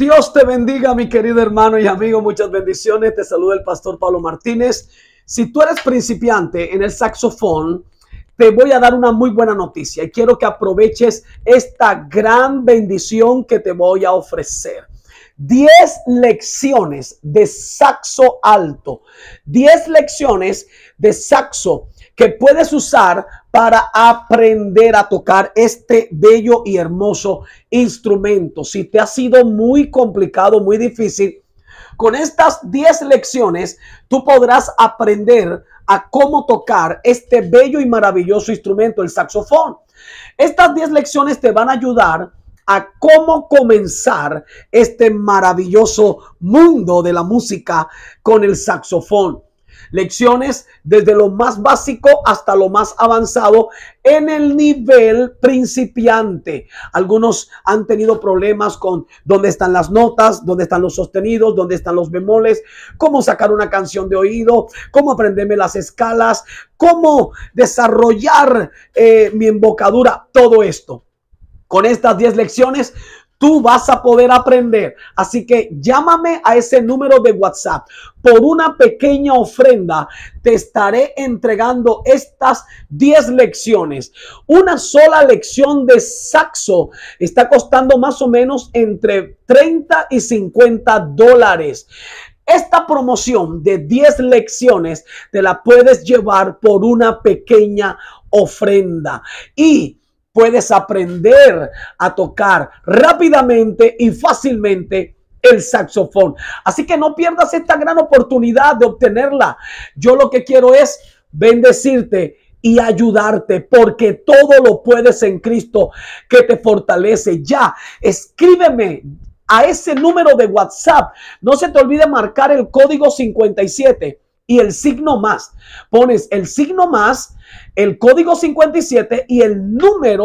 Dios te bendiga, mi querido hermano y amigo. Muchas bendiciones. Te saluda el pastor Pablo Martínez. Si tú eres principiante en el saxofón, te voy a dar una muy buena noticia y quiero que aproveches esta gran bendición que te voy a ofrecer. 10 lecciones de saxo alto, 10 lecciones de saxo que puedes usar para aprender a tocar este bello y hermoso instrumento. Si te ha sido muy complicado, muy difícil, con estas 10 lecciones tú podrás aprender a cómo tocar este bello y maravilloso instrumento, el saxofón. Estas 10 lecciones te van a ayudar a cómo comenzar este maravilloso mundo de la música con el saxofón. Lecciones desde lo más básico hasta lo más avanzado en el nivel principiante. Algunos han tenido problemas con dónde están las notas, dónde están los sostenidos, dónde están los bemoles, cómo sacar una canción de oído, cómo aprenderme las escalas, cómo desarrollar eh, mi embocadura, todo esto. Con estas 10 lecciones, tú vas a poder aprender. Así que llámame a ese número de WhatsApp. Por una pequeña ofrenda te estaré entregando estas 10 lecciones. Una sola lección de saxo está costando más o menos entre 30 y 50 dólares. Esta promoción de 10 lecciones te la puedes llevar por una pequeña ofrenda. Y puedes aprender a tocar rápidamente y fácilmente el saxofón. Así que no pierdas esta gran oportunidad de obtenerla. Yo lo que quiero es bendecirte y ayudarte, porque todo lo puedes en Cristo que te fortalece. Ya, escríbeme a ese número de WhatsApp. No se te olvide marcar el código 57 y el signo más. Pones el signo más, el código 57 y el número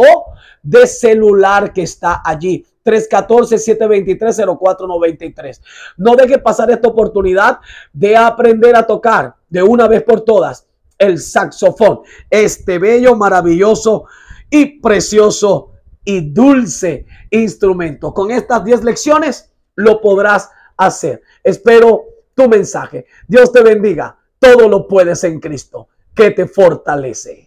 de celular que está allí. 314-723-0493. No dejes pasar esta oportunidad de aprender a tocar de una vez por todas el saxofón. Este bello, maravilloso y precioso y dulce instrumento. Con estas 10 lecciones lo podrás hacer. Espero tu mensaje. Dios te bendiga. Todo lo puedes en Cristo, que te fortalece.